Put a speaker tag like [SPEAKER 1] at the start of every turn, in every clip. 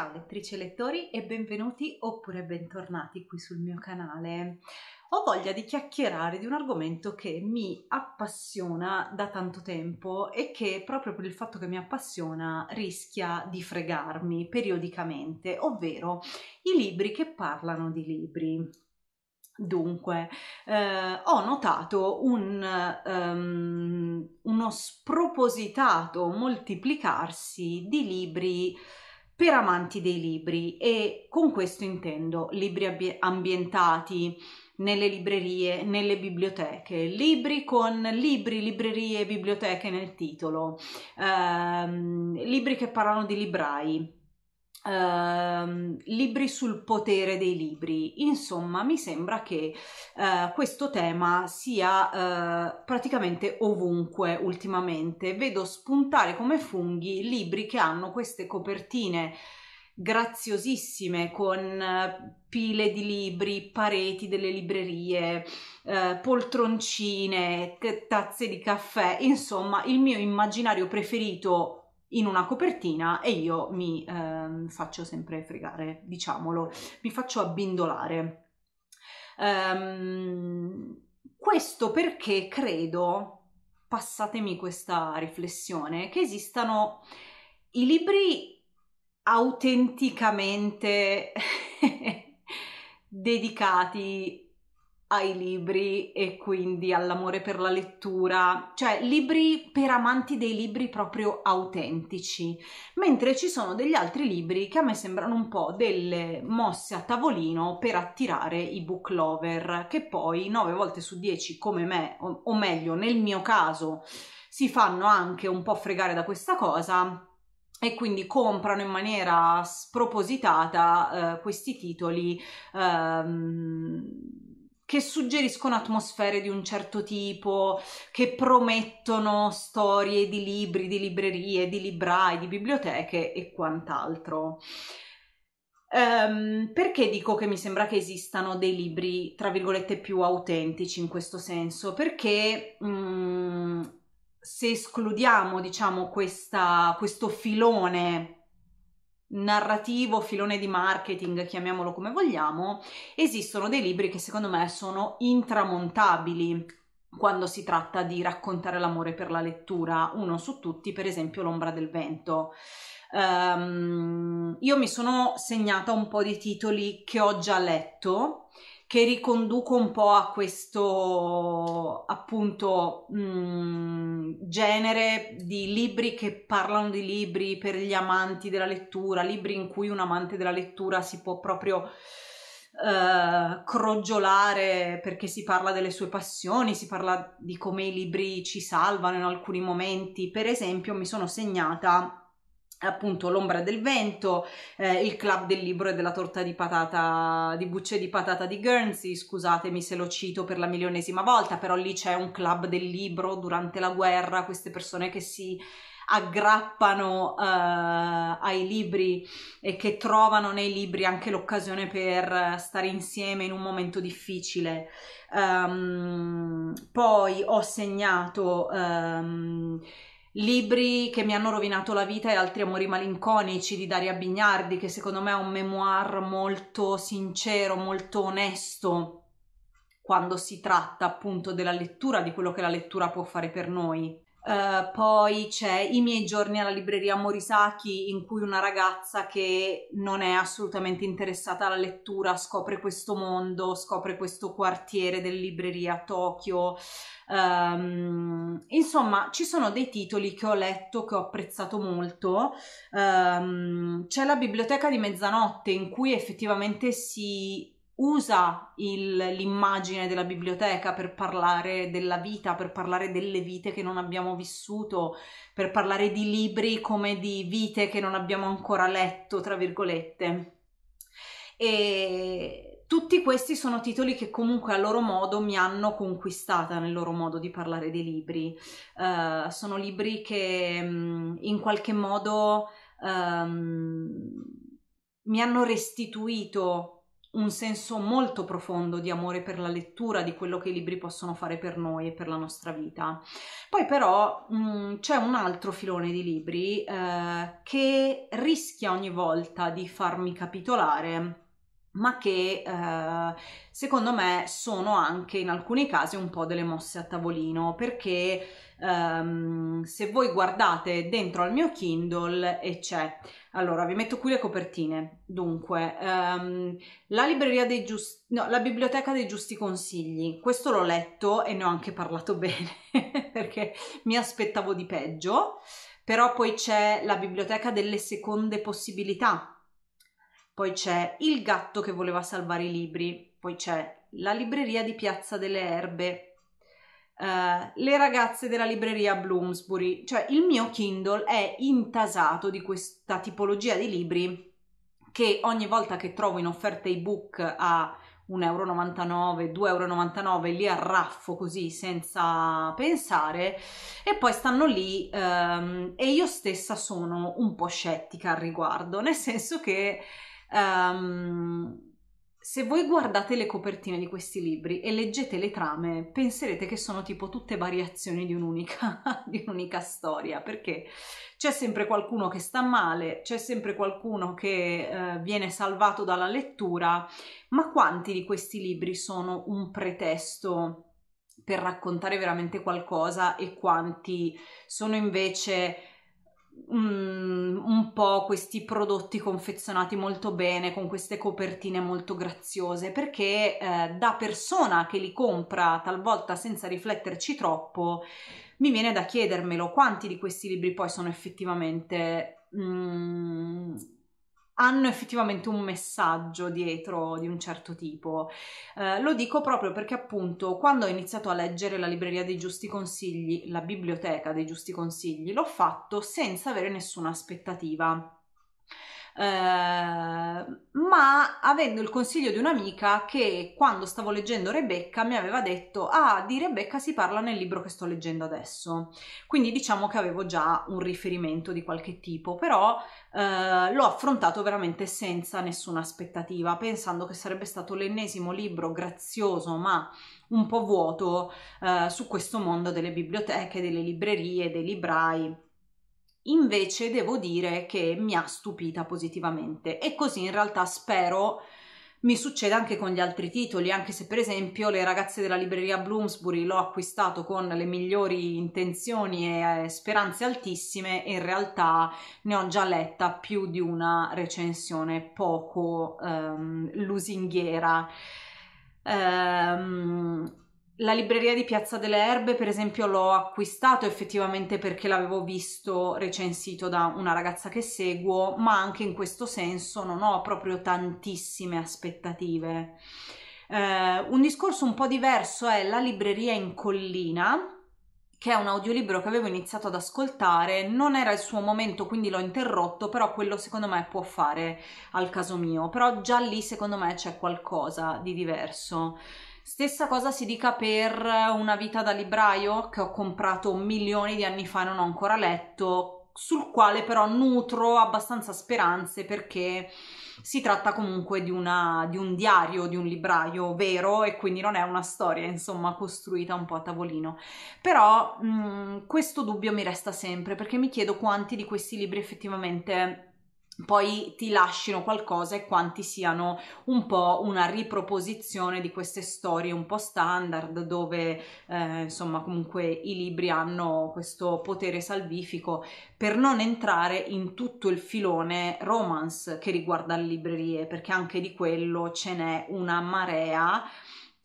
[SPEAKER 1] Ciao lettrici e lettori e benvenuti oppure bentornati qui sul mio canale. Ho voglia di chiacchierare di un argomento che mi appassiona da tanto tempo e che proprio per il fatto che mi appassiona rischia di fregarmi periodicamente, ovvero i libri che parlano di libri. Dunque, eh, ho notato un, um, uno spropositato moltiplicarsi di libri per amanti dei libri e con questo intendo libri abbi- ambientati nelle librerie, nelle biblioteche, libri con libri, librerie biblioteche nel titolo, ehm, libri che parlano di librai, Ehm, libri sul potere dei libri. Insomma, mi sembra che uh, questo tema sia uh, praticamente ovunque ultimamente. Vedo spuntare come funghi libri che hanno queste copertine graziosissime con eh, pile di libri, pareti delle librerie, eh, poltroncine, tazze di caffè, insomma il mio immaginario preferito in una copertina e io mi eh, faccio sempre fregare, diciamolo, mi faccio abbindolare. Um, questo perché credo, passatemi questa riflessione, che esistano i libri autenticamente dedicati ai libri e quindi all'amore per la lettura, cioè libri per amanti dei libri proprio autentici, mentre ci sono degli altri libri che a me sembrano un po' delle mosse a tavolino per attirare i book lover, che poi 9 volte su 10 come me, o, o meglio nel mio caso, si fanno anche un po' fregare da questa cosa e quindi comprano in maniera spropositata eh, questi titoli. Ehm, che suggeriscono atmosfere di un certo tipo, che promettono storie di libri, di librerie, di librai, di biblioteche e quant'altro. Um, perché dico che mi sembra che esistano dei libri, tra virgolette, più autentici in questo senso? Perché um, se escludiamo, diciamo, questa, questo filone narrativo, filone di marketing, chiamiamolo come vogliamo, esistono dei libri che secondo me sono intramontabili quando si tratta di raccontare l'amore per la lettura, uno su tutti, per esempio L'ombra del vento. Um, io mi sono segnata un po' di titoli che ho già letto che riconduco un po' a questo appunto mh, mm, genere di libri che parlano di libri per gli amanti della lettura, libri in cui un amante della lettura si può proprio Uh, crogiolare perché si parla delle sue passioni, si parla di come i libri ci salvano in alcuni momenti. Per esempio, mi sono segnata appunto l'ombra del vento, eh, il club del libro e della torta di patata di bucce di patata di Guernsey, scusatemi se lo cito per la milionesima volta, però lì c'è un club del libro durante la guerra, queste persone che si aggrappano uh, ai libri e che trovano nei libri anche l'occasione per stare insieme in un momento difficile. Um, poi ho segnato um, libri che mi hanno rovinato la vita e altri amori malinconici di Daria Bignardi, che secondo me è un memoir molto sincero, molto onesto quando si tratta appunto della lettura, di quello che la lettura può fare per noi. Uh, poi c'è I miei giorni alla libreria Morisaki in cui una ragazza che non è assolutamente interessata alla lettura scopre questo mondo, scopre questo quartiere della libreria a Tokyo. Um, insomma, ci sono dei titoli che ho letto che ho apprezzato molto. Um, c'è la biblioteca di mezzanotte in cui effettivamente si usa il, l'immagine della biblioteca per parlare della vita, per parlare delle vite che non abbiamo vissuto, per parlare di libri come di vite che non abbiamo ancora letto, tra virgolette. E tutti questi sono titoli che comunque a loro modo mi hanno conquistata nel loro modo di parlare dei libri. Uh, sono libri che mm, in qualche modo um, mi hanno restituito un senso molto profondo di amore per la lettura, di quello che i libri possono fare per noi e per la nostra vita. Poi però mh, mm, c'è un altro filone di libri eh, che rischia ogni volta di farmi capitolare ma che eh, secondo me sono anche in alcuni casi un po' delle mosse a tavolino perché ehm, se voi guardate dentro al mio Kindle e c'è allora vi metto qui le copertine dunque ehm, la libreria dei giusti no la biblioteca dei giusti consigli questo l'ho letto e ne ho anche parlato bene perché mi aspettavo di peggio però poi c'è la biblioteca delle seconde possibilità poi c'è Il gatto che voleva salvare i libri, poi c'è La libreria di Piazza delle Erbe, uh, Le ragazze della libreria Bloomsbury, cioè il mio Kindle è intasato di questa tipologia di libri che ogni volta che trovo in offerta ebook a 1,99 euro, 2,99 euro, li arraffo così senza pensare e poi stanno lì um, e io stessa sono un po' scettica al riguardo, nel senso che Um, se voi guardate le copertine di questi libri e leggete le trame, penserete che sono tipo tutte variazioni di un'unica, di un'unica storia, perché c'è sempre qualcuno che sta male, c'è sempre qualcuno che eh, viene salvato dalla lettura, ma quanti di questi libri sono un pretesto per raccontare veramente qualcosa e quanti sono invece Mm, un po' questi prodotti confezionati molto bene, con queste copertine molto graziose, perché eh, da persona che li compra talvolta senza rifletterci troppo, mi viene da chiedermelo quanti di questi libri poi sono effettivamente... Um, hanno effettivamente un messaggio dietro di un certo tipo. Eh, lo dico proprio perché appunto quando ho iniziato a leggere la libreria dei giusti consigli, la biblioteca dei giusti consigli, l'ho fatto senza avere nessuna aspettativa. Ehm, ma avendo il consiglio di un'amica che quando stavo leggendo Rebecca mi aveva detto ah di Rebecca si parla nel libro che sto leggendo adesso quindi diciamo che avevo già un riferimento di qualche tipo però eh, l'ho affrontato veramente senza nessuna aspettativa pensando che sarebbe stato l'ennesimo libro grazioso ma un po' vuoto eh, su questo mondo delle biblioteche delle librerie dei librai invece devo dire che mi ha stupita positivamente e così in realtà spero mi succede anche con gli altri titoli, anche se per esempio le ragazze della libreria Bloomsbury l'ho acquistato con le migliori intenzioni e eh, speranze altissime, in realtà ne ho già letta più di una recensione poco um, lusinghiera. Um, la libreria di Piazza delle Erbe, per esempio, l'ho acquistato effettivamente perché l'avevo visto recensito da una ragazza che seguo, ma anche in questo senso non ho proprio tantissime aspettative. Eh, un discorso un po' diverso è la libreria in collina, che è un audiolibro che avevo iniziato ad ascoltare, non era il suo momento quindi l'ho interrotto, però quello secondo me può fare al caso mio, però già lì secondo me c'è qualcosa di diverso. Stessa cosa si dica per eh, Una vita da libraio, che ho comprato milioni di anni fa e non ho ancora letto, sul quale però nutro abbastanza speranze perché si tratta comunque di, una, di un diario di un libraio vero e quindi non è una storia insomma costruita un po' a tavolino però mh, mm, questo dubbio mi resta sempre perché mi chiedo quanti di questi libri effettivamente poi ti lasciano qualcosa e quanti siano un po' una riproposizione di queste storie un po' standard dove eh, insomma comunque i libri hanno questo potere salvifico per non entrare in tutto il filone romance che riguarda le librerie perché anche di quello ce n'è una marea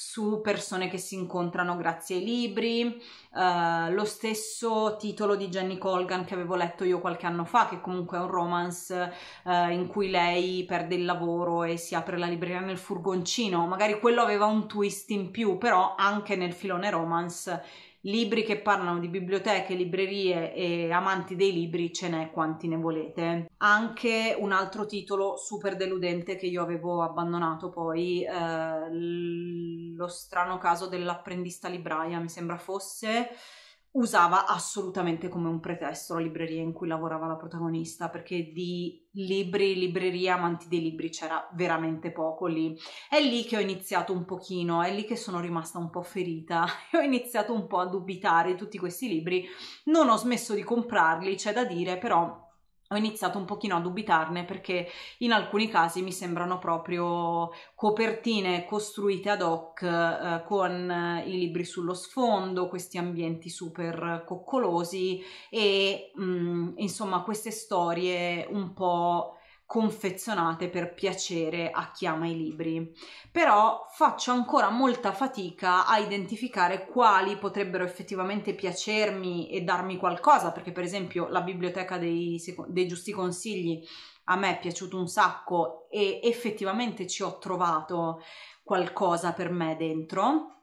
[SPEAKER 1] su persone che si incontrano grazie ai libri, uh, lo stesso titolo di Jenny Colgan che avevo letto io qualche anno fa, che comunque è un romance uh, in cui lei perde il lavoro e si apre la libreria nel furgoncino, magari quello aveva un twist in più, però anche nel filone romance libri che parlano di biblioteche, librerie e amanti dei libri ce n'è quanti ne volete. Anche un altro titolo super deludente che io avevo abbandonato poi, eh, lo strano caso dell'apprendista libraia, mi sembra fosse usava assolutamente come un pretesto la libreria in cui lavorava la protagonista, perché di libri, libreria, amanti dei libri c'era veramente poco lì. È lì che ho iniziato un pochino, è lì che sono rimasta un po' ferita e ho iniziato un po' a dubitare di tutti questi libri. Non ho smesso di comprarli, c'è da dire, però ho iniziato un pochino a dubitarne perché in alcuni casi mi sembrano proprio copertine costruite ad hoc eh, con eh, i libri sullo sfondo, questi ambienti super coccolosi e mh, mm, insomma queste storie un po' confezionate per piacere a chi ama i libri, però faccio ancora molta fatica a identificare quali potrebbero effettivamente piacermi e darmi qualcosa, perché per esempio la biblioteca dei, dei giusti consigli a me è piaciuto un sacco e effettivamente ci ho trovato qualcosa per me dentro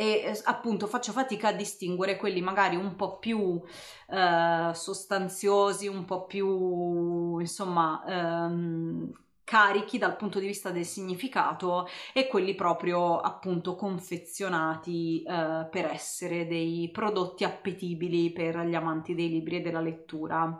[SPEAKER 1] e eh, appunto faccio fatica a distinguere quelli magari un po' più eh, sostanziosi, un po' più insomma ehm, carichi dal punto di vista del significato e quelli proprio appunto confezionati eh, per essere dei prodotti appetibili per gli amanti dei libri e della lettura.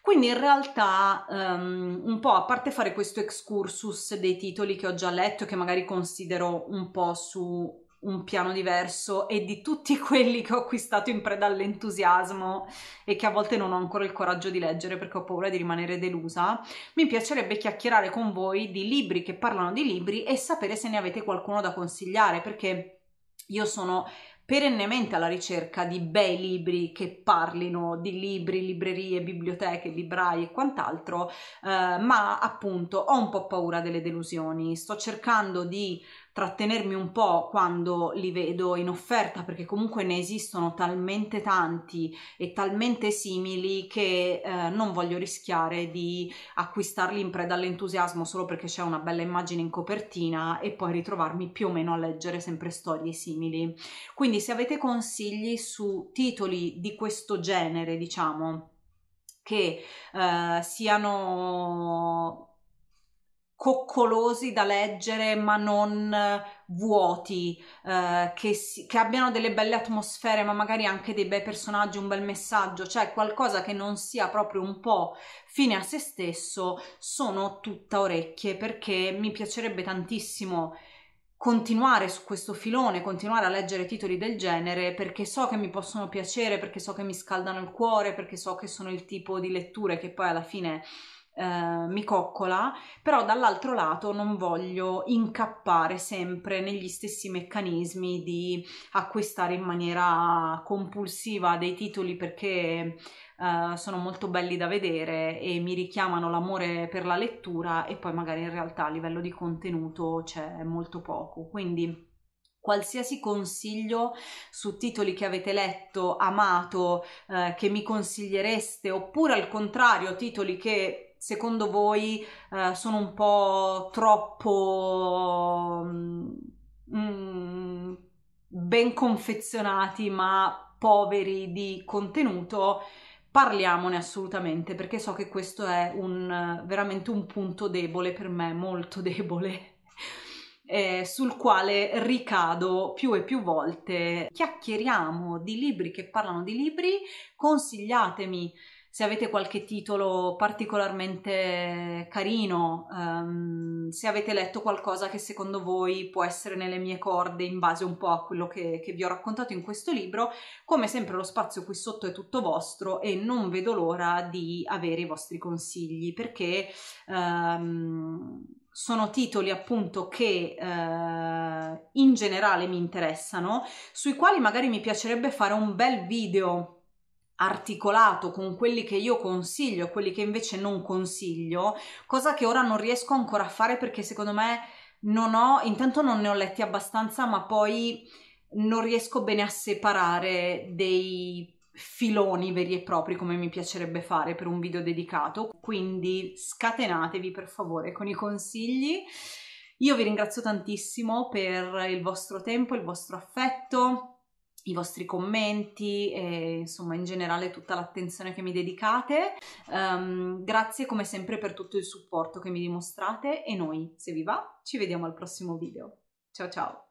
[SPEAKER 1] Quindi in realtà, um, un po' a parte fare questo excursus dei titoli che ho già letto e che magari considero un po' su un piano diverso e di tutti quelli che ho acquistato in preda all'entusiasmo e che a volte non ho ancora il coraggio di leggere perché ho paura di rimanere delusa, mi piacerebbe chiacchierare con voi di libri che parlano di libri e sapere se ne avete qualcuno da consigliare perché io sono perennemente alla ricerca di bei libri che parlino di libri, librerie, biblioteche, librai e quant'altro, eh, ma appunto ho un po' paura delle delusioni. Sto cercando di trattenermi un po' quando li vedo in offerta perché comunque ne esistono talmente tanti e talmente simili che eh, non voglio rischiare di acquistarli in preda all'entusiasmo solo perché c'è una bella immagine in copertina e poi ritrovarmi più o meno a leggere sempre storie simili. Quindi se avete consigli su titoli di questo genere, diciamo, che eh, siano coccolosi da leggere ma non eh, vuoti, eh, che, si, che, abbiano delle belle atmosfere ma magari anche dei bei personaggi, un bel messaggio, cioè qualcosa che non sia proprio un po' fine a se stesso, sono tutta orecchie perché mi piacerebbe tantissimo continuare su questo filone, continuare a leggere titoli del genere perché so che mi possono piacere, perché so che mi scaldano il cuore, perché so che sono il tipo di letture che poi alla fine eh, mi coccola, però dall'altro lato non voglio incappare sempre negli stessi meccanismi di acquistare in maniera compulsiva dei titoli perché Uh, sono molto belli da vedere e mi richiamano l'amore per la lettura e poi magari in realtà a livello di contenuto c'è molto poco. Quindi qualsiasi consiglio su titoli che avete letto, amato, uh, che mi consigliereste oppure al contrario titoli che secondo voi eh, sono un po' troppo mm, mm, ben confezionati ma poveri di contenuto, parliamone assolutamente perché so che questo è un, veramente un punto debole per me, molto debole. Eh, sul quale ricado più e più volte. Chiacchieriamo di libri che parlano di libri, consigliatemi se avete qualche titolo particolarmente carino, um, se avete letto qualcosa che secondo voi può essere nelle mie corde in base un po' a quello che, che vi ho raccontato in questo libro, come sempre lo spazio qui sotto è tutto vostro e non vedo l'ora di avere i vostri consigli perché... Um, sono titoli appunto che eh, in generale mi interessano, sui quali magari mi piacerebbe fare un bel video articolato con quelli che io consiglio e quelli che invece non consiglio, cosa che ora non riesco ancora a fare perché secondo me non ho, intanto non ne ho letti abbastanza, ma poi non riesco bene a separare dei filoni veri e propri come mi piacerebbe fare per un video dedicato, quindi scatenatevi per favore con i consigli. Io vi ringrazio tantissimo per il vostro tempo, il vostro affetto i vostri commenti e insomma in generale tutta l'attenzione che mi dedicate. Um, grazie come sempre per tutto il supporto che mi dimostrate e noi, se vi va, ci vediamo al prossimo video. Ciao ciao!